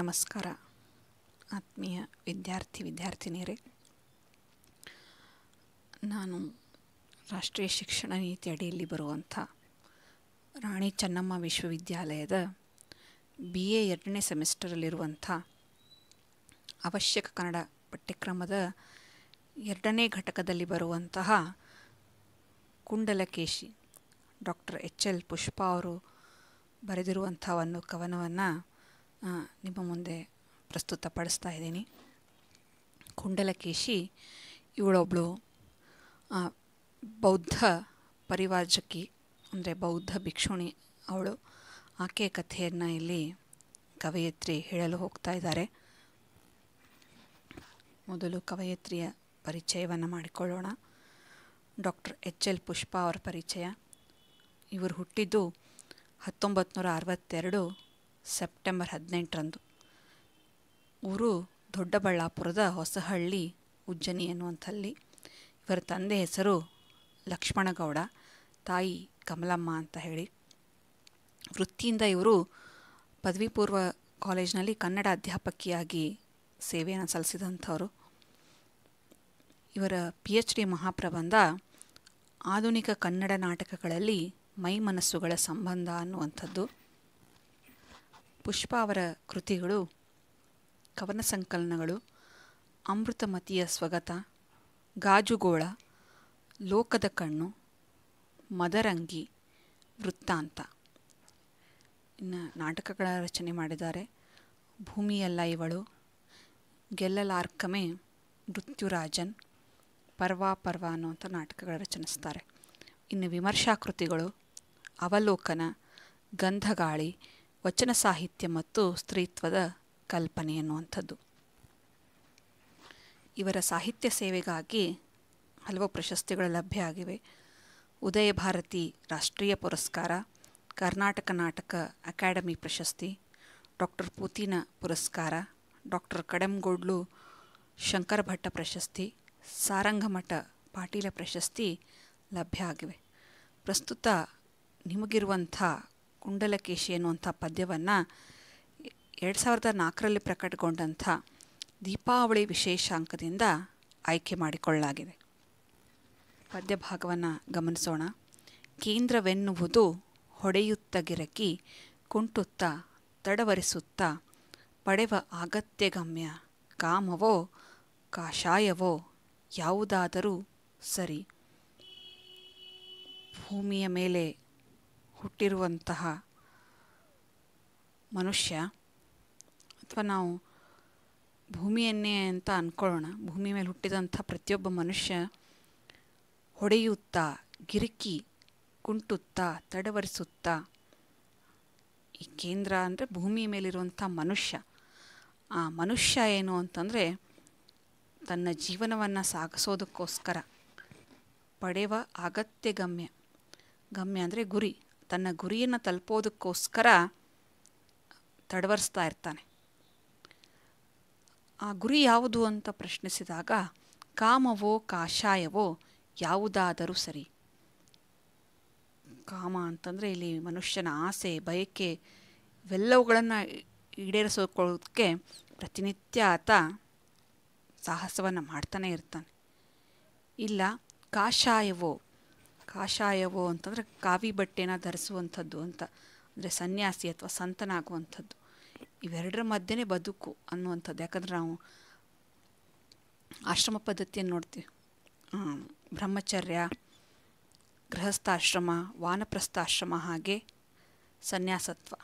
ನಮಸ್ಕಾರ ಆತ್ಮೀಯ ವಿದ್ಯಾರ್ಥಿ ವಿದ್ಯಾರ್ಥಿನಿಯರೇ ನಾನು ರಾಷ್ಟ್ರೀಯ ಶಿಕ್ಷಣ ನೀತಿ ಅಡಿಯಲ್ಲಿ ಬರುವಂಥ ರಾಣಿ ಚೆನ್ನಮ್ಮ ವಿಶ್ವವಿದ್ಯಾಲಯದ ಬಿ ಎ ಎರಡನೇ ಸೆಮಿಸ್ಟರಲ್ಲಿರುವಂಥ ಅವಶ್ಯಕ ಕನ್ನಡ ಪಠ್ಯಕ್ರಮದ ಎರಡನೇ ಘಟಕದಲ್ಲಿ ಬರುವಂತಹ Kundalakeshi doctor H L Pushpa ಅವರು ಬರೆದಿರುವಂಥ ಒಂದು ಕವನವನ್ನು ನಿಮ್ಮ ಮುಂದೆ ಪಡಿಸ್ತಾ ಇದ್ದೀನಿ ಕುಂಡಲಕೇಶಿ ಇವಳೊಬ್ಬಳು ಬೌದ್ಧ ಪರಿವಾರಜಕಿ ಅಂದರೆ ಬೌದ್ಧ ಭಿಕ್ಷುಣಿ ಅವಳು ಆಕೆಯ ಕಥೆಯನ್ನು ಇಲ್ಲಿ ಕವಯತ್ರಿ ಹೇಳಲು ಹೋಗ್ತಾ ಇದ್ದಾರೆ ಮೊದಲು ಕವಯತ್ರಿಯ ಪರಿಚಯವನ್ನು ಮಾಡಿಕೊಳ್ಳೋಣ ಡಾಕ್ಟರ್ ಎಚ್ ಎಲ್ ಪುಷ್ಪಾ ಅವರ ಪರಿಚಯ ಇವರು ಹುಟ್ಟಿದ್ದು ಹತ್ತೊಂಬತ್ತು ನೂರ ಅರವತ್ತೆರಡು ಸೆಪ್ಟೆಂಬರ್ ಹದಿನೆಂಟರಂದು ಊರು ದೊಡ್ಡಬಳ್ಳಾಪುರದ ಹೊಸಹಳ್ಳಿ ಉಜ್ಜನಿ ಅನ್ನುವಂಥಲ್ಲಿ ಇವರ ತಂದೆ ಹೆಸರು ಲಕ್ಷ್ಮಣಗೌಡ ತಾಯಿ ಕಮಲಮ್ಮ ಅಂತ ಹೇಳಿ ವೃತ್ತಿಯಿಂದ ಇವರು ಪದವಿ ಪೂರ್ವ ಕಾಲೇಜ್ನಲ್ಲಿ ಕನ್ನಡ ಅಧ್ಯಾಪಕಿಯಾಗಿ ಸೇವೆಯನ್ನು ಸಲ್ಲಿಸಿದಂಥವರು ಇವರ ಪಿ ಎಚ್ ಡಿ ಮಹಾಪ್ರಬಂಧ ಆಧುನಿಕ ಕನ್ನಡ ನಾಟಕಗಳಲ್ಲಿ ಮೈ ಮನಸ್ಸುಗಳ ಸಂಬಂಧ ಅನ್ನುವಂಥದ್ದು ಪುಷ್ಪ ಅವರ ಕೃತಿಗಳು ಕವನ ಸಂಕಲನಗಳು ಅಮೃತಮತಿಯ ಸ್ವಗತ ಗಾಜುಗೋಳ ಲೋಕದ ಕಣ್ಣು ಮದರಂಗಿ ವೃತ್ತಾಂತ ಇನ್ನು ನಾಟಕಗಳ ರಚನೆ ಮಾಡಿದ್ದಾರೆ ಭೂಮಿಯಲ್ಲ ಇವಳು ಗೆಲ್ಲಲಾರ್ಕಮೆ ಮೃತ್ಯುರಾಜನ್ ಪರ್ವಾ ಪರ್ವ ಅನ್ನುವಂಥ ನಾಟಕಗಳ ರಚನಿಸ್ತಾರೆ ಇನ್ನು ವಿಮರ್ಶಾಕೃತಿಗಳು ಅವಲೋಕನ ಗಂಧಗಾಳಿ ವಚನ ಸಾಹಿತ್ಯ ಮತ್ತು ಸ್ತ್ರೀತ್ವದ ಕಲ್ಪನೆ ಎನ್ನುವಂಥದ್ದು ಇವರ ಸಾಹಿತ್ಯ ಸೇವೆಗಾಗಿ ಹಲವು ಪ್ರಶಸ್ತಿಗಳು ಲಭ್ಯ ಆಗಿವೆ ಉದಯ ಭಾರತಿ ರಾಷ್ಟ್ರೀಯ ಪುರಸ್ಕಾರ ಕರ್ನಾಟಕ ನಾಟಕ ಅಕಾಡೆಮಿ ಪ್ರಶಸ್ತಿ ಡಾಕ್ಟರ್ ಪೂತಿನ ಪುರಸ್ಕಾರ ಡಾಕ್ಟರ್ ಕಡಂಗೋಡ್ಲು ಶಂಕರ ಭಟ್ಟ ಪ್ರಶಸ್ತಿ ಸಾರಂಗಮಠ ಪಾಟೀಲ ಪ್ರಶಸ್ತಿ ಲಭ್ಯ ಆಗಿವೆ ಪ್ರಸ್ತುತ ನಿಮಗಿರುವಂಥ ಕುಂಡಲಕೇಶಿ ಎನ್ನುವಂಥ ಪದ್ಯವನ್ನು ಎರಡು ಸಾವಿರದ ನಾಲ್ಕರಲ್ಲಿ ಪ್ರಕಟಗೊಂಡಂಥ ದೀಪಾವಳಿ ವಿಶೇಷಾಂಕದಿಂದ ಆಯ್ಕೆ ಮಾಡಿಕೊಳ್ಳಲಾಗಿದೆ ಪದ್ಯ ಭಾಗವನ್ನು ಗಮನಿಸೋಣ ಕೇಂದ್ರವೆನ್ನುವುದು ಹೊಡೆಯುತ್ತ ಗಿರಕಿ ಕುಂಟುತ್ತ ತಡವರಿಸುತ್ತ ಪಡೆವ ಅಗತ್ಯಗಮ್ಯ ಕಾಮವೋ ಕಾಷಾಯವೋ ಯಾವುದಾದರೂ ಸರಿ ಭೂಮಿಯ ಮೇಲೆ ಹುಟ್ಟಿರುವಂತಹ ಮನುಷ್ಯ ಅಥವಾ ನಾವು ಭೂಮಿಯನ್ನೇ ಅಂತ ಅಂದ್ಕೊಳ್ಳೋಣ ಭೂಮಿ ಮೇಲೆ ಹುಟ್ಟಿದಂಥ ಪ್ರತಿಯೊಬ್ಬ ಮನುಷ್ಯ ಹೊಡೆಯುತ್ತಾ ಗಿರಿಕಿ ಕುಂಟುತ್ತಾ ತಡವರಿಸುತ್ತಾ ಈ ಕೇಂದ್ರ ಅಂದರೆ ಭೂಮಿ ಮೇಲಿರುವಂಥ ಮನುಷ್ಯ ಆ ಮನುಷ್ಯ ಏನು ಅಂತಂದರೆ ತನ್ನ ಜೀವನವನ್ನು ಸಾಗಿಸೋದಕ್ಕೋಸ್ಕರ ಪಡೆಯುವ ಅಗತ್ಯ ಗಮ್ಯ ಗಮ್ಯ ಅಂದರೆ ಗುರಿ ತನ್ನ ಗುರಿಯನ್ನು ತಲುಪೋದಕ್ಕೋಸ್ಕರ ತಡವರಿಸ್ತಾ ಇರ್ತಾನೆ ಆ ಗುರಿ ಯಾವುದು ಅಂತ ಪ್ರಶ್ನಿಸಿದಾಗ ಕಾಮವೋ ಕಾಷಾಯವೋ ಯಾವುದಾದರೂ ಸರಿ ಕಾಮ ಅಂತಂದರೆ ಇಲ್ಲಿ ಮನುಷ್ಯನ ಆಸೆ ಬಯಕೆ ಇವೆಲ್ಲವುಗಳನ್ನು ಈಡೇರಿಸೋಕೊಳ್ಳೋದಕ್ಕೆ ಪ್ರತಿನಿತ್ಯ ಆತ ಸಾಹಸವನ್ನು ಮಾಡ್ತಾನೆ ಇರ್ತಾನೆ ಇಲ್ಲ ಕಾಷಾಯವೋ ಕಾಷಾಯವೋ ಅಂತಂದರೆ ಕಾವಿ ಬಟ್ಟೆನ ಧರಿಸುವಂಥದ್ದು ಅಂತ ಅಂದರೆ ಸನ್ಯಾಸಿ ಅಥವಾ ಸಂತನಾಗುವಂಥದ್ದು ಇವೆರಡರ ಮಧ್ಯೆನೇ ಬದುಕು ಅನ್ನುವಂಥದ್ದು ಯಾಕಂದ್ರೆ ನಾವು ಆಶ್ರಮ ಪದ್ಧತಿಯನ್ನು ನೋಡ್ತೀವಿ ಬ್ರಹ್ಮಚರ್ಯ ಗೃಹಸ್ಥಾಶ್ರಮ ವಾನಪ್ರಸ್ಥಾಶ್ರಮ ಹಾಗೆ ಸನ್ಯಾಸತ್ವ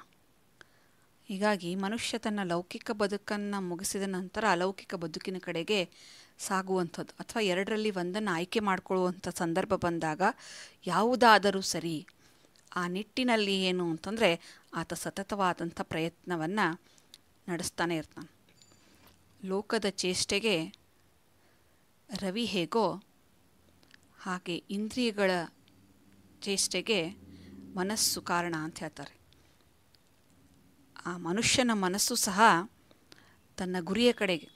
ಹೀಗಾಗಿ ಮನುಷ್ಯ ತನ್ನ ಲೌಕಿಕ ಬದುಕನ್ನು ಮುಗಿಸಿದ ನಂತರ ಅಲೌಕಿಕ ಬದುಕಿನ ಕಡೆಗೆ ಸಾಗುವಂಥದ್ದು ಅಥವಾ ಎರಡರಲ್ಲಿ ಒಂದನ್ನು ಆಯ್ಕೆ ಮಾಡಿಕೊಳ್ಳುವಂಥ ಸಂದರ್ಭ ಬಂದಾಗ ಯಾವುದಾದರೂ ಸರಿ ಆ ನಿಟ್ಟಿನಲ್ಲಿ ಏನು ಅಂತಂದರೆ ಆತ ಸತತವಾದಂಥ ಪ್ರಯತ್ನವನ್ನು ನಡೆಸ್ತಾನೆ ಇರ್ತಾನೆ ಲೋಕದ ಚೇಷ್ಟೆಗೆ ರವಿ ಹೇಗೋ ಹಾಗೆ ಇಂದ್ರಿಯಗಳ ಚೇಷ್ಟೆಗೆ ಮನಸ್ಸು ಕಾರಣ ಅಂತ ಹೇಳ್ತಾರೆ ಆ ಮನುಷ್ಯನ ಮನಸ್ಸು ಸಹ ತನ್ನ ಗುರಿಯ ಕಡೆಗೆ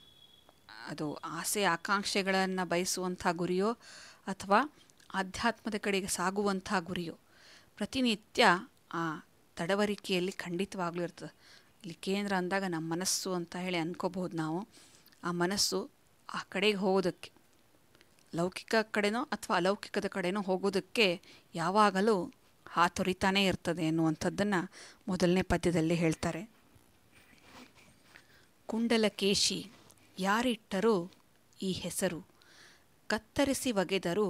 ಅದು ಆಸೆ ಆಕಾಂಕ್ಷೆಗಳನ್ನು ಬಯಸುವಂಥ ಗುರಿಯೋ ಅಥವಾ ಆಧ್ಯಾತ್ಮದ ಕಡೆಗೆ ಸಾಗುವಂಥ ಗುರಿಯೋ ಪ್ರತಿನಿತ್ಯ ಆ ತಡವರಿಕೆಯಲ್ಲಿ ಖಂಡಿತವಾಗ್ಲೂ ಇರ್ತದೆ ಇಲ್ಲಿ ಕೇಂದ್ರ ಅಂದಾಗ ನಮ್ಮ ಮನಸ್ಸು ಅಂತ ಹೇಳಿ ಅನ್ಕೋಬಹುದು ನಾವು ಆ ಮನಸ್ಸು ಆ ಕಡೆಗೆ ಹೋಗೋದಕ್ಕೆ ಲೌಕಿಕ ಕಡೆನೋ ಅಥವಾ ಅಲೌಕಿಕದ ಕಡೆನೋ ಹೋಗೋದಕ್ಕೆ ಯಾವಾಗಲೂ ತೊರಿತಾನೇ ಇರ್ತದೆ ಎನ್ನುವಂಥದ್ದನ್ನು ಮೊದಲನೇ ಪದ್ಯದಲ್ಲಿ ಹೇಳ್ತಾರೆ ಕುಂಡಲಕೇಶಿ ಯಾರಿಟ್ಟರೋ ಈ ಹೆಸರು ಕತ್ತರಿಸಿ ಒಗೆದರೂ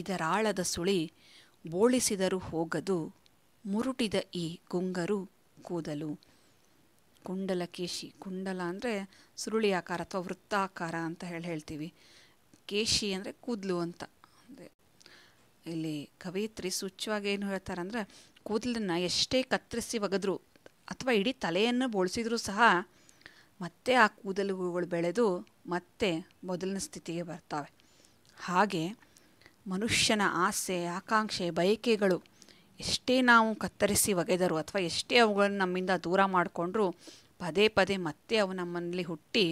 ಇದರಾಳದ ಸುಳಿ ಬೋಳಿಸಿದರೂ ಹೋಗದು ಮುರುಟಿದ ಈ ಗುಂಗರು ಕೂದಲು ಕುಂಡಲಕೇಶಿ ಕುಂಡಲ ಅಂದರೆ ಸುರುಳಿ ಆಕಾರ ಅಥವಾ ವೃತ್ತಾಕಾರ ಅಂತ ಹೇಳಿ ಹೇಳ್ತೀವಿ ಕೇಶಿ ಅಂದರೆ ಕೂದಲು ಅಂತ ಅಂದರೆ ಇಲ್ಲಿ ಕವಿತ್ರಿ ಸೂಚ್ಯವಾಗಿ ಏನು ಹೇಳ್ತಾರಂದ್ರೆ ಕೂದಲನ್ನು ಎಷ್ಟೇ ಕತ್ತರಿಸಿ ಒಗೆದ್ರು ಅಥವಾ ಇಡೀ ತಲೆಯನ್ನು ಬೋಳಿಸಿದ್ರೂ ಸಹ ಮತ್ತೆ ಆ ಕೂದಲುಗಳು ಬೆಳೆದು ಮತ್ತೆ ಮೊದಲಿನ ಸ್ಥಿತಿಗೆ ಬರ್ತವೆ ಹಾಗೆ ಮನುಷ್ಯನ ಆಸೆ ಆಕಾಂಕ್ಷೆ ಬಯಕೆಗಳು ಎಷ್ಟೇ ನಾವು ಕತ್ತರಿಸಿ ಒಗೆದರು ಅಥವಾ ಎಷ್ಟೇ ಅವುಗಳನ್ನು ನಮ್ಮಿಂದ ದೂರ ಮಾಡಿಕೊಂಡ್ರೂ ಪದೇ ಪದೇ ಮತ್ತೆ ಅವು ನಮ್ಮಲ್ಲಿ ಹುಟ್ಟಿ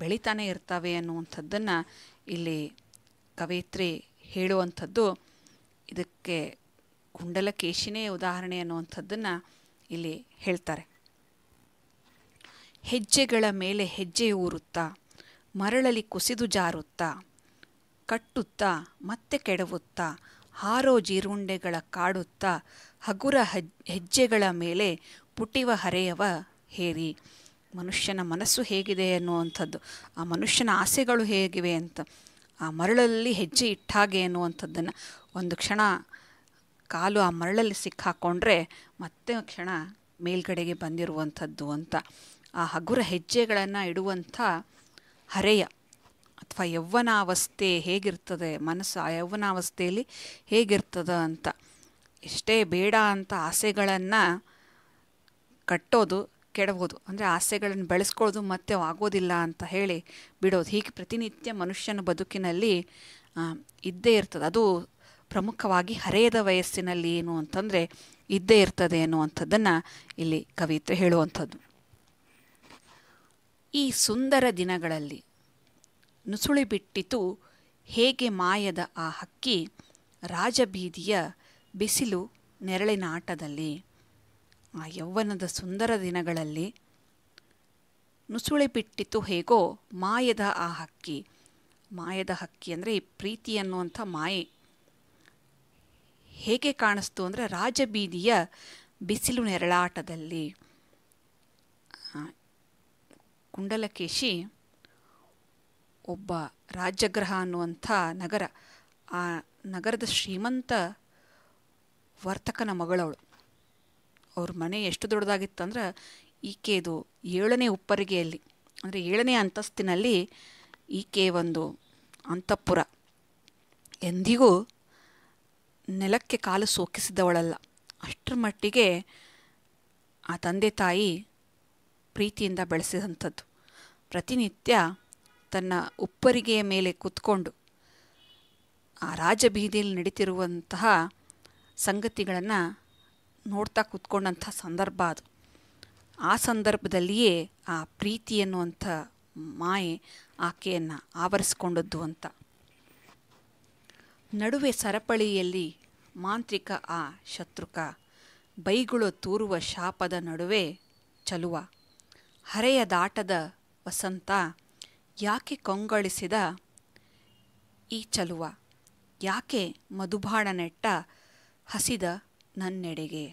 ಬೆಳಿತಾನೆ ಇರ್ತವೆ ಅನ್ನುವಂಥದ್ದನ್ನು ಇಲ್ಲಿ ಕವಯಿತ್ರಿ ಹೇಳುವಂಥದ್ದು ಇದಕ್ಕೆ ಕುಂಡಲಕೇಶಿನೇ ಉದಾಹರಣೆ ಅನ್ನುವಂಥದ್ದನ್ನು ಇಲ್ಲಿ ಹೇಳ್ತಾರೆ ಹೆಜ್ಜೆಗಳ ಮೇಲೆ ಹೆಜ್ಜೆ ಊರುತ್ತಾ ಮರಳಲ್ಲಿ ಕುಸಿದು ಜಾರುತ್ತಾ ಕಟ್ಟುತ್ತಾ ಮತ್ತೆ ಕೆಡವುತ್ತಾ ಹಾರೋ ಜೀರುಂಡೆಗಳ ಕಾಡುತ್ತಾ ಹಗುರ ಹೆಜ್ಜೆಗಳ ಮೇಲೆ ಪುಟಿವ ಹರೆಯವ ಹೇರಿ ಮನುಷ್ಯನ ಮನಸ್ಸು ಹೇಗಿದೆ ಅನ್ನುವಂಥದ್ದು ಆ ಮನುಷ್ಯನ ಆಸೆಗಳು ಹೇಗಿವೆ ಅಂತ ಆ ಮರಳಲ್ಲಿ ಹೆಜ್ಜೆ ಇಟ್ಟಾಗೆ ಅನ್ನುವಂಥದ್ದನ್ನು ಒಂದು ಕ್ಷಣ ಕಾಲು ಆ ಮರಳಲ್ಲಿ ಸಿಕ್ಕಾಕೊಂಡ್ರೆ ಮತ್ತೆ ಕ್ಷಣ ಮೇಲ್ಗಡೆಗೆ ಬಂದಿರುವಂಥದ್ದು ಅಂತ ಆ ಹಗುರ ಹೆಜ್ಜೆಗಳನ್ನು ಇಡುವಂಥ ಹರೆಯ ಅಥವಾ ಯೌವನಾವಸ್ಥೆ ಹೇಗಿರ್ತದೆ ಮನಸ್ಸು ಆ ಯೌವನಾವಸ್ಥೆಯಲ್ಲಿ ಹೇಗಿರ್ತದೆ ಅಂತ ಎಷ್ಟೇ ಬೇಡ ಅಂತ ಆಸೆಗಳನ್ನು ಕಟ್ಟೋದು ಕೆಡಬೋದು ಅಂದರೆ ಆಸೆಗಳನ್ನು ಬೆಳೆಸ್ಕೊಳ್ಳೋದು ಮತ್ತೆ ಆಗೋದಿಲ್ಲ ಅಂತ ಹೇಳಿ ಬಿಡೋದು ಹೀಗೆ ಪ್ರತಿನಿತ್ಯ ಮನುಷ್ಯನ ಬದುಕಿನಲ್ಲಿ ಇದ್ದೇ ಇರ್ತದೆ ಅದು ಪ್ರಮುಖವಾಗಿ ಹರೆಯದ ವಯಸ್ಸಿನಲ್ಲಿ ಏನು ಅಂತಂದರೆ ಇದ್ದೇ ಇರ್ತದೆ ಅನ್ನುವಂಥದ್ದನ್ನು ಇಲ್ಲಿ ಕವಿತ್ರೆ ಹೇಳುವಂಥದ್ದು ಈ ಸುಂದರ ದಿನಗಳಲ್ಲಿ ನುಸುಳಿಬಿಟ್ಟಿತು ಹೇಗೆ ಮಾಯದ ಆ ಹಕ್ಕಿ ರಾಜಬೀದಿಯ ಬಿಸಿಲು ನೆರಳಿನ ಆಟದಲ್ಲಿ ಆ ಯೌವನದ ಸುಂದರ ದಿನಗಳಲ್ಲಿ ನುಸುಳಿಬಿಟ್ಟಿತು ಹೇಗೋ ಮಾಯದ ಆ ಹಕ್ಕಿ ಮಾಯದ ಹಕ್ಕಿ ಅಂದರೆ ಈ ಪ್ರೀತಿ ಅನ್ನುವಂಥ ಮಾಯೆ ಹೇಗೆ ಕಾಣಿಸ್ತು ಅಂದರೆ ರಾಜಬೀದಿಯ ಬಿಸಿಲು ನೆರಳಾಟದಲ್ಲಿ ಕುಂಡಲಕೇಶಿ ಒಬ್ಬ ರಾಜ್ಯಗೃಹ ಅನ್ನುವಂಥ ನಗರ ಆ ನಗರದ ಶ್ರೀಮಂತ ವರ್ತಕನ ಮಗಳವಳು ಅವ್ರ ಮನೆ ಎಷ್ಟು ದೊಡ್ಡದಾಗಿತ್ತಂದ್ರೆ ಈಕೆದು ಏಳನೇ ಉಪ್ಪರಿಗೆಯಲ್ಲಿ ಅಂದರೆ ಏಳನೇ ಅಂತಸ್ತಿನಲ್ಲಿ ಈಕೆ ಒಂದು ಅಂತಃಪುರ ಎಂದಿಗೂ ನೆಲಕ್ಕೆ ಕಾಲು ಸೋಕಿಸಿದವಳಲ್ಲ ಅಷ್ಟರ ಮಟ್ಟಿಗೆ ಆ ತಂದೆ ತಾಯಿ ಪ್ರೀತಿಯಿಂದ ಬೆಳೆಸಿದಂಥದ್ದು ಪ್ರತಿನಿತ್ಯ ತನ್ನ ಉಪ್ಪರಿಗೆಯ ಮೇಲೆ ಕೂತ್ಕೊಂಡು ಆ ರಾಜಬೀದಿಯಲ್ಲಿ ನಡೀತಿರುವಂತಹ ಸಂಗತಿಗಳನ್ನು ನೋಡ್ತಾ ಕೂತ್ಕೊಂಡಂಥ ಸಂದರ್ಭ ಅದು ಆ ಸಂದರ್ಭದಲ್ಲಿಯೇ ಆ ಪ್ರೀತಿ ಅನ್ನುವಂಥ ಮಾಯೆ ಆಕೆಯನ್ನು ಆವರಿಸಿಕೊಂಡದ್ದು ಅಂತ ನಡುವೆ ಸರಪಳಿಯಲ್ಲಿ ಮಾಂತ್ರಿಕ ಆ ಶತ್ರುಕ ಬೈಗಳು ತೂರುವ ಶಾಪದ ನಡುವೆ ಚಲುವ ಹರೆಯ ದಾಟದ ವಸಂತ ಯಾಕೆ ಕಂಗಳಿಸಿದ ಈ ಚಲುವ ಯಾಕೆ ಮಧುಬಾಣ ನೆಟ್ಟ ಹಸಿದ ನನ್ನೆಡೆಗೆ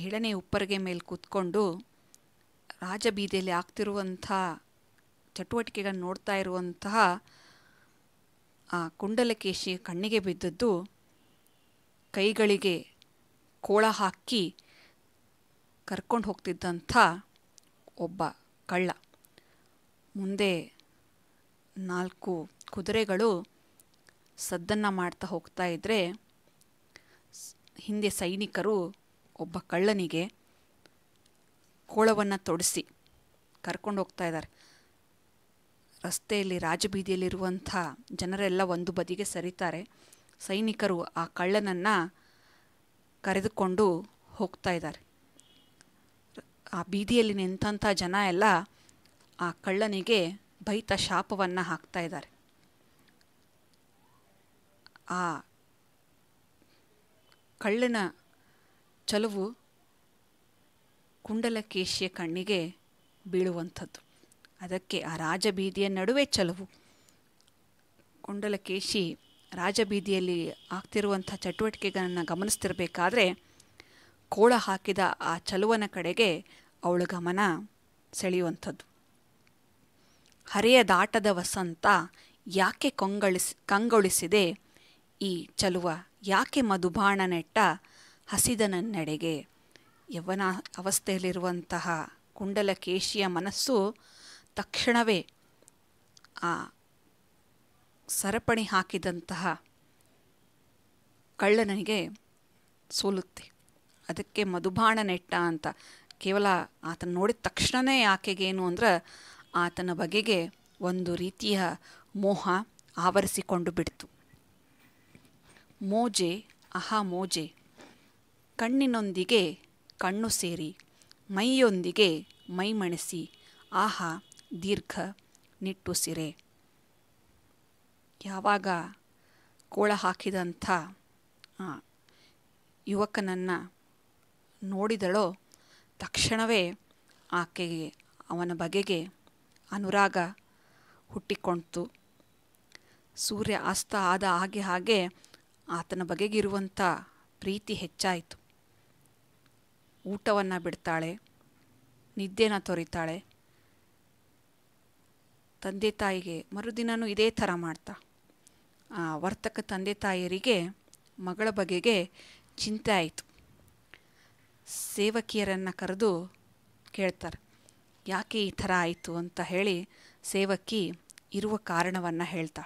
ಏಳನೇ ಉಪ್ಪರಿಗೆ ಮೇಲೆ ಕೂತ್ಕೊಂಡು ರಾಜಬೀದಿಯಲ್ಲಿ ಆಗ್ತಿರುವಂಥ ಚಟುವಟಿಕೆಗಳನ್ನು ನೋಡ್ತಾ ಇರುವಂತಹ ಕುಂಡಲಕೇಶಿ ಕಣ್ಣಿಗೆ ಬಿದ್ದದ್ದು ಕೈಗಳಿಗೆ ಕೋಳ ಹಾಕಿ ಕರ್ಕೊಂಡು ಹೋಗ್ತಿದ್ದಂಥ ಒಬ್ಬ ಕಳ್ಳ ಮುಂದೆ ನಾಲ್ಕು ಕುದುರೆಗಳು ಸದ್ದನ್ನು ಮಾಡ್ತಾ ಹೋಗ್ತಾ ಇದ್ದರೆ ಹಿಂದೆ ಸೈನಿಕರು ಒಬ್ಬ ಕಳ್ಳನಿಗೆ ಕೋಳವನ್ನು ತೊಡಿಸಿ ಕರ್ಕೊಂಡು ಹೋಗ್ತಾ ಇದ್ದಾರೆ ರಸ್ತೆಯಲ್ಲಿ ರಾಜಬೀದಿಯಲ್ಲಿರುವಂಥ ಜನರೆಲ್ಲ ಒಂದು ಬದಿಗೆ ಸರಿತಾರೆ ಸೈನಿಕರು ಆ ಕಳ್ಳನನ್ನು ಕರೆದುಕೊಂಡು ಹೋಗ್ತಾ ಇದ್ದಾರೆ ಆ ಬೀದಿಯಲ್ಲಿ ನಿಂತಂಥ ಜನ ಎಲ್ಲ ಆ ಕಳ್ಳನಿಗೆ ಬೈತ ಶಾಪವನ್ನು ಹಾಕ್ತಾ ಇದ್ದಾರೆ ಆ ಕಳ್ಳನ ಚಲುವು ಕುಂಡಲಕೇಶಿಯ ಕಣ್ಣಿಗೆ ಬೀಳುವಂಥದ್ದು ಅದಕ್ಕೆ ಆ ರಾಜಬೀದಿಯ ನಡುವೆ ಚಲುವು ಕುಂಡಲಕೇಶಿ ರಾಜಬೀದಿಯಲ್ಲಿ ಆಗ್ತಿರುವಂಥ ಚಟುವಟಿಕೆಗಳನ್ನು ಗಮನಿಸ್ತಿರಬೇಕಾದ್ರೆ ಕೋಳ ಹಾಕಿದ ಆ ಚಲುವನ ಕಡೆಗೆ ಅವಳ ಗಮನ ಸೆಳೆಯುವಂಥದ್ದು ಹರೆಯದಾಟದ ವಸಂತ ಯಾಕೆ ಕೊಂಗಳಿಸ್ ಕಂಗೊಳಿಸಿದೆ ಈ ಚಲುವ ಯಾಕೆ ಮಧುಬಾಣ ನೆಟ್ಟ ಹಸಿದನನ್ನೆಡೆಗೆ ಯವನ ಅವಸ್ಥೆಯಲ್ಲಿರುವಂತಹ ಕುಂಡಲಕೇಶಿಯ ಮನಸ್ಸು ತಕ್ಷಣವೇ ಆ ಸರಪಣಿ ಹಾಕಿದಂತಹ ಕಳ್ಳನಿಗೆ ಸೋಲುತ್ತೆ ಅದಕ್ಕೆ ಮಧುಬಾಣ ನೆಟ್ಟ ಅಂತ ಕೇವಲ ಆತನ ನೋಡಿದ ತಕ್ಷಣವೇ ಆಕೆಗೇನು ಅಂದ್ರೆ ಆತನ ಬಗೆಗೆ ಒಂದು ರೀತಿಯ ಮೋಹ ಆವರಿಸಿಕೊಂಡು ಬಿಡ್ತು ಮೋಜೆ ಅಹಾ ಮೋಜೆ ಕಣ್ಣಿನೊಂದಿಗೆ ಕಣ್ಣು ಸೇರಿ ಮೈಯೊಂದಿಗೆ ಮೈ ಮೈಮಣಿಸಿ ಆಹಾ ದೀರ್ಘ ನಿಟ್ಟುಸಿರೆ ಯಾವಾಗ ಕೋಳ ಹಾಕಿದಂಥ ಯುವಕನನ್ನು ನೋಡಿದಳೋ ತಕ್ಷಣವೇ ಆಕೆಗೆ ಅವನ ಬಗೆಗೆ ಅನುರಾಗ ಹುಟ್ಟಿಕೊಂಡಿತು ಸೂರ್ಯ ಅಸ್ತ ಆದ ಹಾಗೆ ಹಾಗೆ ಆತನ ಬಗೆಗಿರುವಂಥ ಪ್ರೀತಿ ಹೆಚ್ಚಾಯಿತು ಊಟವನ್ನು ಬಿಡ್ತಾಳೆ ನಿದ್ದೆನ ತೊರಿತಾಳೆ ತಂದೆ ತಾಯಿಗೆ ಮರುದಿನವೂ ಇದೇ ಥರ ಮಾಡ್ತಾ ಆ ವರ್ತಕ ತಂದೆ ತಾಯಿಯರಿಗೆ ಮಗಳ ಬಗೆಗೆ ಚಿಂತೆ ಆಯಿತು ಸೇವಕಿಯರನ್ನು ಕರೆದು ಕೇಳ್ತಾರೆ ಯಾಕೆ ಈ ಥರ ಆಯಿತು ಅಂತ ಹೇಳಿ ಸೇವಕಿ ಇರುವ ಕಾರಣವನ್ನು ಹೇಳ್ತಾ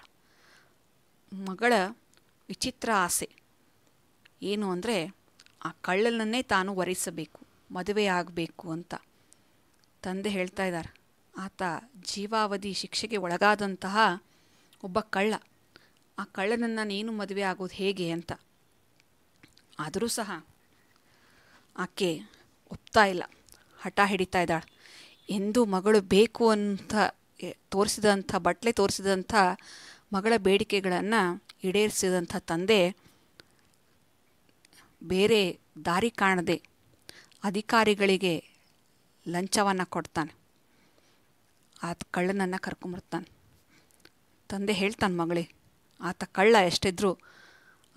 ಮಗಳ ವಿಚಿತ್ರ ಆಸೆ ಏನು ಅಂದರೆ ಆ ಕಳ್ಳನನ್ನೇ ತಾನು ವರಿಸಬೇಕು ಮದುವೆ ಆಗಬೇಕು ಅಂತ ತಂದೆ ಹೇಳ್ತಾ ಇದ್ದಾರೆ ಆತ ಜೀವಾವಧಿ ಶಿಕ್ಷೆಗೆ ಒಳಗಾದಂತಹ ಒಬ್ಬ ಕಳ್ಳ ಆ ಕಳ್ಳನನ್ನು ನೀನು ಮದುವೆ ಆಗೋದು ಹೇಗೆ ಅಂತ ಆದರೂ ಸಹ ಆಕೆ ಒಪ್ತಾ ಇಲ್ಲ ಹಠ ಹಿಡಿತಾ ಇದ್ದಾಳೆ ಎಂದು ಮಗಳು ಬೇಕು ಅಂತ ತೋರಿಸಿದಂಥ ಬಟ್ಟಲೆ ತೋರಿಸಿದಂಥ ಮಗಳ ಬೇಡಿಕೆಗಳನ್ನು ಈಡೇರಿಸಿದಂಥ ತಂದೆ ಬೇರೆ ದಾರಿ ಕಾಣದೆ ಅಧಿಕಾರಿಗಳಿಗೆ ಲಂಚವನ್ನು ಕೊಡ್ತಾನೆ ಆತ ಕಳ್ಳನನ್ನು ಕರ್ಕೊಂಬರ್ತಾನೆ ತಂದೆ ಹೇಳ್ತಾನೆ ಮಗಳೇ ಆತ ಕಳ್ಳ ಎಷ್ಟಿದ್ರೂ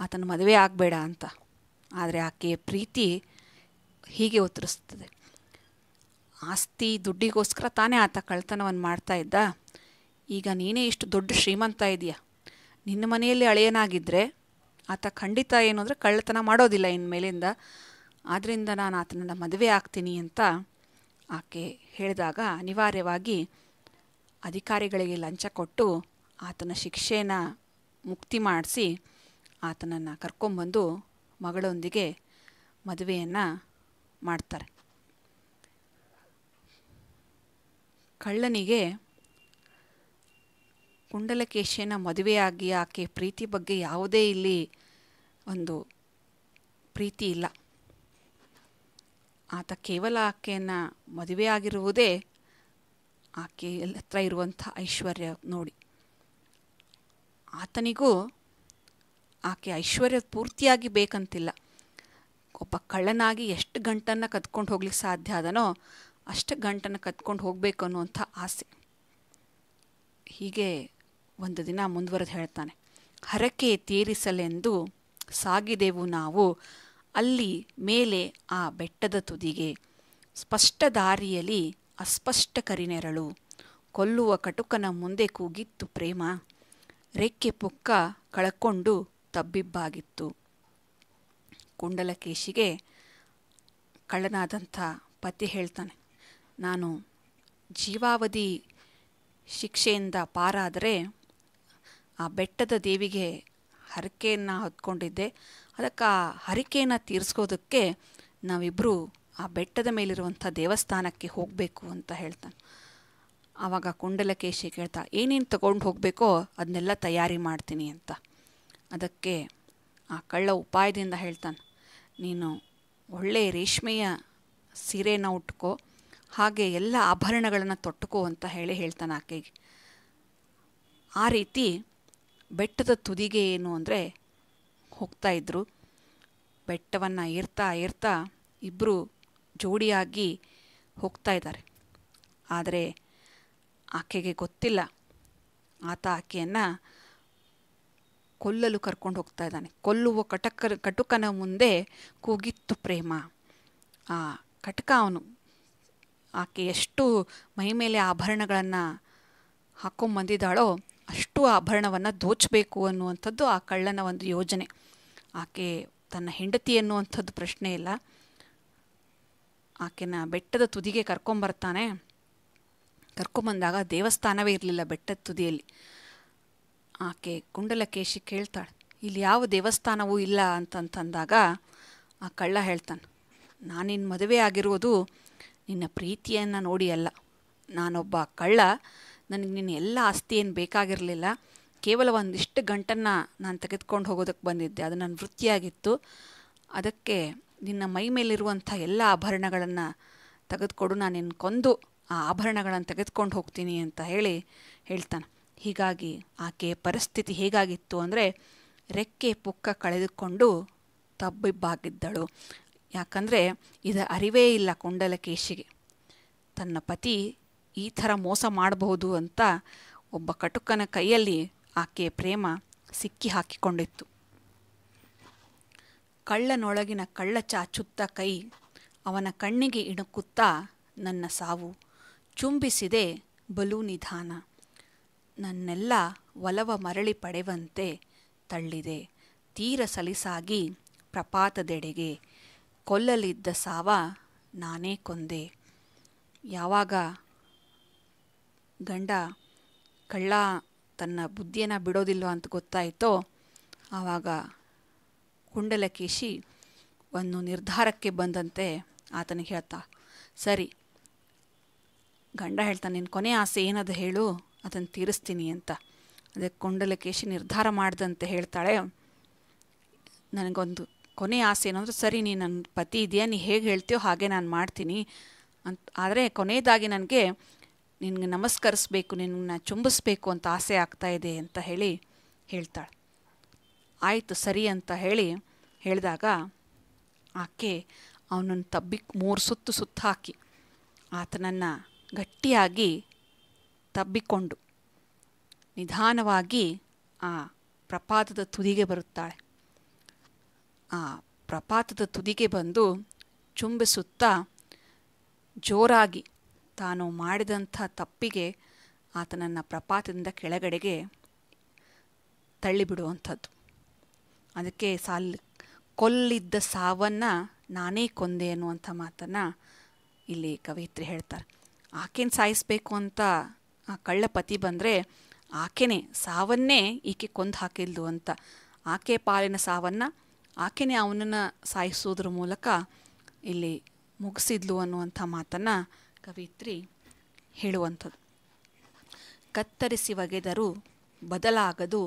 ಆತನ ಮದುವೆ ಆಗಬೇಡ ಅಂತ ಆದರೆ ಆಕೆಯ ಪ್ರೀತಿ ಹೀಗೆ ಉತ್ತರಿಸ್ತದೆ ಆಸ್ತಿ ದುಡ್ಡಿಗೋಸ್ಕರ ತಾನೇ ಆತ ಕಳ್ತನವನ್ನು ಮಾಡ್ತಾ ಇದ್ದ ಈಗ ನೀನೇ ಇಷ್ಟು ದೊಡ್ಡ ಶ್ರೀಮಂತ ಇದೆಯಾ ನಿನ್ನ ಮನೆಯಲ್ಲಿ ಅಳೆಯನಾಗಿದ್ದರೆ ಆತ ಖಂಡಿತ ಏನು ಅಂದರೆ ಕಳ್ಳತನ ಮಾಡೋದಿಲ್ಲ ಮೇಲಿಂದ ಆದ್ದರಿಂದ ನಾನು ಆತನನ್ನು ಮದುವೆ ಆಗ್ತೀನಿ ಅಂತ ಆಕೆ ಹೇಳಿದಾಗ ಅನಿವಾರ್ಯವಾಗಿ ಅಧಿಕಾರಿಗಳಿಗೆ ಲಂಚ ಕೊಟ್ಟು ಆತನ ಶಿಕ್ಷೆನ ಮುಕ್ತಿ ಮಾಡಿಸಿ ಆತನನ್ನು ಕರ್ಕೊಂಬಂದು ಮಗಳೊಂದಿಗೆ ಮದುವೆಯನ್ನು ಮಾಡ್ತಾರೆ ಕಳ್ಳನಿಗೆ ಕುಂಡಲಕೇಶಿಯನ್ನು ಮದುವೆಯಾಗಿ ಆಕೆ ಪ್ರೀತಿ ಬಗ್ಗೆ ಯಾವುದೇ ಇಲ್ಲಿ ಒಂದು ಪ್ರೀತಿ ಇಲ್ಲ ಆತ ಕೇವಲ ಆಕೆಯನ್ನು ಮದುವೆಯಾಗಿರುವುದೇ ಆಕೆ ಎಲ್ಲ ಹತ್ರ ಇರುವಂಥ ಐಶ್ವರ್ಯ ನೋಡಿ ಆತನಿಗೂ ಆಕೆ ಐಶ್ವರ್ಯ ಪೂರ್ತಿಯಾಗಿ ಬೇಕಂತಿಲ್ಲ ಒಬ್ಬ ಕಳ್ಳನಾಗಿ ಎಷ್ಟು ಗಂಟನ್ನು ಕದ್ಕೊಂಡು ಹೋಗ್ಲಿಕ್ಕೆ ಸಾಧ್ಯ ಅದನೋ ಅಷ್ಟು ಗಂಟನ್ನು ಕದ್ಕೊಂಡು ಹೋಗಬೇಕು ಅನ್ನುವಂಥ ಆಸೆ ಹೀಗೆ ಒಂದು ದಿನ ಮುಂದುವರೆದು ಹೇಳ್ತಾನೆ ಹರಕೆ ತೀರಿಸಲೆಂದು ಸಾಗಿದೆವು ನಾವು ಅಲ್ಲಿ ಮೇಲೆ ಆ ಬೆಟ್ಟದ ತುದಿಗೆ ಸ್ಪಷ್ಟ ದಾರಿಯಲ್ಲಿ ಅಸ್ಪಷ್ಟ ಕರಿನೆರಳು ಕೊಲ್ಲುವ ಕಟುಕನ ಮುಂದೆ ಕೂಗಿತ್ತು ಪ್ರೇಮ ರೆಕ್ಕೆ ಪುಕ್ಕ ಕಳಕೊಂಡು ತಬ್ಬಿಬ್ಬಾಗಿತ್ತು ಕುಂಡಲಕೇಶಿಗೆ ಕಳ್ಳನಾದಂಥ ಪತಿ ಹೇಳ್ತಾನೆ ನಾನು ಜೀವಾವಧಿ ಶಿಕ್ಷೆಯಿಂದ ಪಾರಾದರೆ ಆ ಬೆಟ್ಟದ ದೇವಿಗೆ ಹರಕೆಯನ್ನು ಹೊತ್ಕೊಂಡಿದ್ದೆ ಅದಕ್ಕೆ ಆ ಹರಿಕೆಯನ್ನು ತೀರಿಸ್ಕೋದಕ್ಕೆ ನಾವಿಬ್ಬರು ಆ ಬೆಟ್ಟದ ಮೇಲಿರುವಂಥ ದೇವಸ್ಥಾನಕ್ಕೆ ಹೋಗಬೇಕು ಅಂತ ಹೇಳ್ತಾನೆ ಆವಾಗ ಕುಂಡಲಕೇಶಿ ಕೇಳ್ತಾ ಏನೇನು ತಗೊಂಡು ಹೋಗಬೇಕೋ ಅದನ್ನೆಲ್ಲ ತಯಾರಿ ಮಾಡ್ತೀನಿ ಅಂತ ಅದಕ್ಕೆ ಆ ಕಳ್ಳ ಉಪಾಯದಿಂದ ಹೇಳ್ತಾನೆ ನೀನು ಒಳ್ಳೆಯ ರೇಷ್ಮೆಯ ಸೀರೆನ ಉಟ್ಕೋ ಹಾಗೆ ಎಲ್ಲ ಆಭರಣಗಳನ್ನು ತೊಟ್ಟುಕೋ ಅಂತ ಹೇಳಿ ಹೇಳ್ತಾನೆ ಆಕೆಗೆ ಆ ರೀತಿ ಬೆಟ್ಟದ ತುದಿಗೆ ಏನು ಅಂದರೆ ಹೋಗ್ತಾಯಿದ್ರು ಬೆಟ್ಟವನ್ನು ಏರ್ತಾ ಏರ್ತಾ ಇಬ್ಬರು ಜೋಡಿಯಾಗಿ ಹೋಗ್ತಾ ಇದ್ದಾರೆ ಆದರೆ ಆಕೆಗೆ ಗೊತ್ತಿಲ್ಲ ಆತ ಆಕೆಯನ್ನು ಕೊಲ್ಲಲು ಕರ್ಕೊಂಡು ಹೋಗ್ತಾ ಇದ್ದಾನೆ ಕೊಲ್ಲುವ ಕಟಕ ಕಟುಕನ ಮುಂದೆ ಕೂಗಿತ್ತು ಪ್ರೇಮ ಆ ಕಟಕ ಅವನು ಆಕೆ ಎಷ್ಟು ಮೇಲೆ ಆಭರಣಗಳನ್ನು ಹಾಕೊಂಬಂದಿದ್ದಾಳೋ ಅಷ್ಟು ಆಭರಣವನ್ನು ದೋಚಬೇಕು ಅನ್ನುವಂಥದ್ದು ಆ ಕಳ್ಳನ ಒಂದು ಯೋಜನೆ ಆಕೆ ತನ್ನ ಹೆಂಡತಿ ಅನ್ನುವಂಥದ್ದು ಪ್ರಶ್ನೆ ಇಲ್ಲ ಆಕೆನ ಬೆಟ್ಟದ ತುದಿಗೆ ಕರ್ಕೊಂಬರ್ತಾನೆ ಕರ್ಕೊಂಬಂದಾಗ ದೇವಸ್ಥಾನವೇ ಇರಲಿಲ್ಲ ಬೆಟ್ಟದ ತುದಿಯಲ್ಲಿ ಆಕೆ ಕುಂಡಲಕೇಶಿ ಕೇಳ್ತಾಳೆ ಇಲ್ಲಿ ಯಾವ ದೇವಸ್ಥಾನವೂ ಇಲ್ಲ ಅಂತಂತಂದಾಗ ಆ ಕಳ್ಳ ಹೇಳ್ತಾನೆ ನಾನಿನ್ ಮದುವೆ ಆಗಿರೋದು ನಿನ್ನ ಪ್ರೀತಿಯನ್ನು ನೋಡಿ ಅಲ್ಲ ನಾನೊಬ್ಬ ಕಳ್ಳ ನನಗೆ ನಿನ್ನ ಎಲ್ಲ ಆಸ್ತಿ ಏನು ಬೇಕಾಗಿರಲಿಲ್ಲ ಕೇವಲ ಒಂದಿಷ್ಟು ಗಂಟನ್ನು ನಾನು ತೆಗೆದುಕೊಂಡು ಹೋಗೋದಕ್ಕೆ ಬಂದಿದ್ದೆ ಅದು ನನ್ನ ವೃತ್ತಿಯಾಗಿತ್ತು ಅದಕ್ಕೆ ನಿನ್ನ ಮೈ ಮೇಲಿರುವಂಥ ಎಲ್ಲ ಆಭರಣಗಳನ್ನು ತೆಗೆದುಕೊಡು ನಾನು ನಿನ್ನ ಕೊಂದು ಆ ಆಭರಣಗಳನ್ನು ತೆಗೆದುಕೊಂಡು ಹೋಗ್ತೀನಿ ಅಂತ ಹೇಳಿ ಹೇಳ್ತಾನೆ ಹೀಗಾಗಿ ಆಕೆ ಪರಿಸ್ಥಿತಿ ಹೇಗಾಗಿತ್ತು ಅಂದರೆ ರೆಕ್ಕೆ ಪುಕ್ಕ ಕಳೆದುಕೊಂಡು ತಬ್ಬಿಬ್ಬಾಗಿದ್ದಳು ಯಾಕಂದರೆ ಇದರ ಅರಿವೇ ಇಲ್ಲ ಕುಂಡಲಕೇಶಿಗೆ ತನ್ನ ಪತಿ ಈ ಥರ ಮೋಸ ಮಾಡಬಹುದು ಅಂತ ಒಬ್ಬ ಕಟುಕನ ಕೈಯಲ್ಲಿ ಆಕೆಯ ಪ್ರೇಮ ಸಿಕ್ಕಿ ಹಾಕಿಕೊಂಡಿತ್ತು ಕಳ್ಳನೊಳಗಿನ ಕಳ್ಳ ಚಾಚುತ್ತ ಕೈ ಅವನ ಕಣ್ಣಿಗೆ ಇಣುಕುತ್ತಾ ನನ್ನ ಸಾವು ಚುಂಬಿಸಿದೆ ಬಲು ನಿಧಾನ ನನ್ನೆಲ್ಲ ಒಲವ ಮರಳಿ ಪಡೆವಂತೆ ತಳ್ಳಿದೆ ತೀರ ಸಲಿಸಾಗಿ ಪ್ರಪಾತದೆಡೆಗೆ ಕೊಲ್ಲಲಿದ್ದ ಸಾವ ನಾನೇ ಕೊಂದೆ ಯಾವಾಗ ಗಂಡ ಕಳ್ಳ ತನ್ನ ಬುದ್ಧಿಯನ್ನು ಬಿಡೋದಿಲ್ಲ ಅಂತ ಗೊತ್ತಾಯಿತೋ ಆವಾಗ ಕುಂಡಲಕೇಶಿ ಒಂದು ನಿರ್ಧಾರಕ್ಕೆ ಬಂದಂತೆ ಆತನಿಗೆ ಹೇಳ್ತಾ ಸರಿ ಗಂಡ ಹೇಳ್ತಾನೆ ನಿನ್ನ ಕೊನೆ ಆಸೆ ಏನದು ಹೇಳು ಅದನ್ನು ತೀರಿಸ್ತೀನಿ ಅಂತ ಅದಕ್ಕೆ ಕುಂಡಲಕೇಶಿ ನಿರ್ಧಾರ ಮಾಡ್ದಂತೆ ಹೇಳ್ತಾಳೆ ನನಗೊಂದು ಕೊನೆ ಆಸೆ ಏನಂದ್ರೆ ಸರಿ ನೀ ನನ್ನ ಪತಿ ಇದೆಯಾ ನೀ ಹೇಗೆ ಹೇಳ್ತೀಯೋ ಹಾಗೆ ನಾನು ಮಾಡ್ತೀನಿ ಅಂತ ಆದರೆ ಕೊನೆಯದಾಗಿ ನನಗೆ ನಿನಗೆ ನಮಸ್ಕರಿಸ್ಬೇಕು ನಿನ್ನ ಚುಂಬಿಸ್ಬೇಕು ಅಂತ ಆಸೆ ಆಗ್ತಾ ಇದೆ ಅಂತ ಹೇಳಿ ಹೇಳ್ತಾಳೆ ಆಯಿತು ಸರಿ ಅಂತ ಹೇಳಿ ಹೇಳಿದಾಗ ಆಕೆ ಅವನನ್ನು ತಬ್ಬಿಕ್ ಮೂರು ಸುತ್ತು ಸುತ್ತಾಕಿ ಆತನನ್ನು ಗಟ್ಟಿಯಾಗಿ ತಬ್ಬಿಕೊಂಡು ನಿಧಾನವಾಗಿ ಆ ಪ್ರಪಾತದ ತುದಿಗೆ ಬರುತ್ತಾಳೆ ಆ ಪ್ರಪಾತದ ತುದಿಗೆ ಬಂದು ಚುಂಬಿಸುತ್ತಾ ಜೋರಾಗಿ ತಾನು ಮಾಡಿದಂಥ ತಪ್ಪಿಗೆ ಆತನನ್ನು ಪ್ರಪಾತದಿಂದ ಕೆಳಗಡೆಗೆ ತಳ್ಳಿಬಿಡುವಂಥದ್ದು ಅದಕ್ಕೆ ಸಾಲ್ ಕೊಲ್ಲಿದ್ದ ಸಾವನ್ನು ನಾನೇ ಕೊಂದೆ ಅನ್ನುವಂಥ ಮಾತನ್ನು ಇಲ್ಲಿ ಕವಯಿತ್ರಿ ಹೇಳ್ತಾರೆ ಆಕೇನು ಸಾಯಿಸಬೇಕು ಅಂತ ಆ ಕಳ್ಳ ಪತಿ ಬಂದರೆ ಆಕೆನೇ ಸಾವನ್ನೇ ಈಕೆ ಕೊಂದು ಹಾಕಿಲ್ದು ಅಂತ ಆಕೆ ಪಾಲಿನ ಸಾವನ್ನು ಆಕೆನೇ ಅವನನ್ನು ಸಾಯಿಸೋದ್ರ ಮೂಲಕ ಇಲ್ಲಿ ಮುಗಿಸಿದ್ಲು ಅನ್ನುವಂಥ ಮಾತನ್ನು ಕವಿತ್ರಿ ಹೇಳುವಂಥದ್ದು ಕತ್ತರಿಸಿ ಒಗೆದರೂ ಬದಲಾಗದು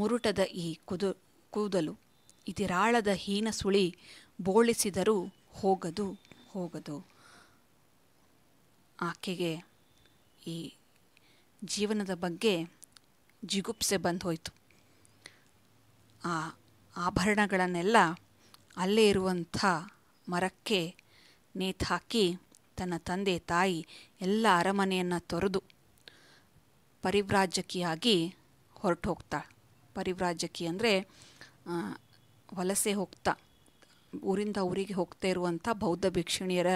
ಮುರುಟದ ಈ ಕುದು ಕೂದಲು ಇದಿರಾಳದ ಹೀನ ಸುಳಿ ಬೋಳಿಸಿದರೂ ಹೋಗದು ಹೋಗದು ಆಕೆಗೆ ಈ ಜೀವನದ ಬಗ್ಗೆ ಜಿಗುಪ್ಸೆ ಬಂದು ಹೋಯಿತು ಆ ಆಭರಣಗಳನ್ನೆಲ್ಲ ಅಲ್ಲೇ ಇರುವಂಥ ಮರಕ್ಕೆ ನೇತಾಕಿ ತನ್ನ ತಂದೆ ತಾಯಿ ಎಲ್ಲ ಅರಮನೆಯನ್ನು ತೊರೆದು ಪರಿವ್ರಾಜಕಿಯಾಗಿ ಹೊರಟು ಹೋಗ್ತಾ ಪರಿವ್ರಾಜಕಿ ಅಂದರೆ ವಲಸೆ ಹೋಗ್ತಾ ಊರಿಂದ ಊರಿಗೆ ಹೋಗ್ತಾ ಇರುವಂಥ ಬೌದ್ಧ ಭಿಕ್ಷಿಣಿಯರ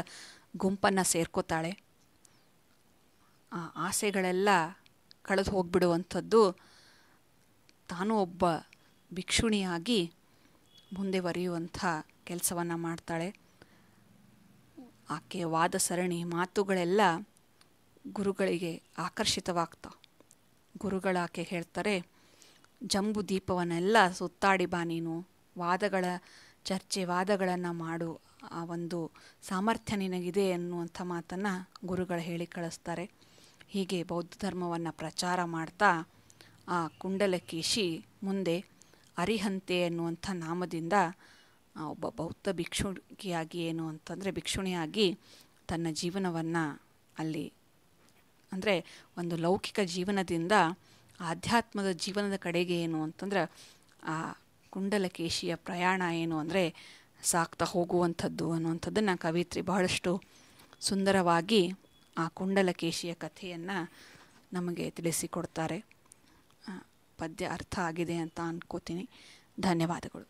ಗುಂಪನ್ನು ಸೇರ್ಕೋತಾಳೆ ಆ ಆಸೆಗಳೆಲ್ಲ ಕಳೆದು ಹೋಗ್ಬಿಡುವಂಥದ್ದು ತಾನು ಒಬ್ಬ ಭಿಕ್ಷುಣಿಯಾಗಿ ಮುಂದೆ ಬರೆಯುವಂಥ ಕೆಲಸವನ್ನು ಮಾಡ್ತಾಳೆ ಆಕೆಯ ವಾದ ಸರಣಿ ಮಾತುಗಳೆಲ್ಲ ಗುರುಗಳಿಗೆ ಆಕರ್ಷಿತವಾಗ್ತಾ ಗುರುಗಳ ಆಕೆ ಹೇಳ್ತಾರೆ ಜಂಬು ದೀಪವನ್ನೆಲ್ಲ ಸುತ್ತಾಡಿ ಬಾ ನೀನು ವಾದಗಳ ಚರ್ಚೆ ವಾದಗಳನ್ನು ಮಾಡು ಆ ಒಂದು ಸಾಮರ್ಥ್ಯ ನಿನಗಿದೆ ಅನ್ನುವಂಥ ಮಾತನ್ನು ಗುರುಗಳು ಹೇಳಿ ಕಳಿಸ್ತಾರೆ ಹೀಗೆ ಬೌದ್ಧ ಧರ್ಮವನ್ನು ಪ್ರಚಾರ ಮಾಡ್ತಾ ಆ ಕುಂಡಲಕೇಶಿ ಮುಂದೆ ಅರಿಹಂತೆ ಅನ್ನುವಂಥ ನಾಮದಿಂದ ಒಬ್ಬ ಬೌದ್ಧ ಭಿಕ್ಷುಣಿಯಾಗಿ ಏನು ಅಂತಂದರೆ ಭಿಕ್ಷುಣಿಯಾಗಿ ತನ್ನ ಜೀವನವನ್ನು ಅಲ್ಲಿ ಅಂದರೆ ಒಂದು ಲೌಕಿಕ ಜೀವನದಿಂದ ಆಧ್ಯಾತ್ಮದ ಜೀವನದ ಕಡೆಗೆ ಏನು ಅಂತಂದ್ರೆ ಆ ಕುಂಡಲಕೇಶಿಯ ಪ್ರಯಾಣ ಏನು ಅಂದರೆ ಸಾಕ್ತಾ ಹೋಗುವಂಥದ್ದು ಅನ್ನುವಂಥದ್ದನ್ನು ಕವಿತ್ರಿ ಬಹಳಷ್ಟು ಸುಂದರವಾಗಿ ಆ ಕುಂಡಲಕೇಶಿಯ ಕಥೆಯನ್ನು ನಮಗೆ ತಿಳಿಸಿಕೊಡ್ತಾರೆ ಪದ್ಯ ಅರ್ಥ ಆಗಿದೆ ಅಂತ ಅನ್ಕೋತೀನಿ ಧನ್ಯವಾದಗಳು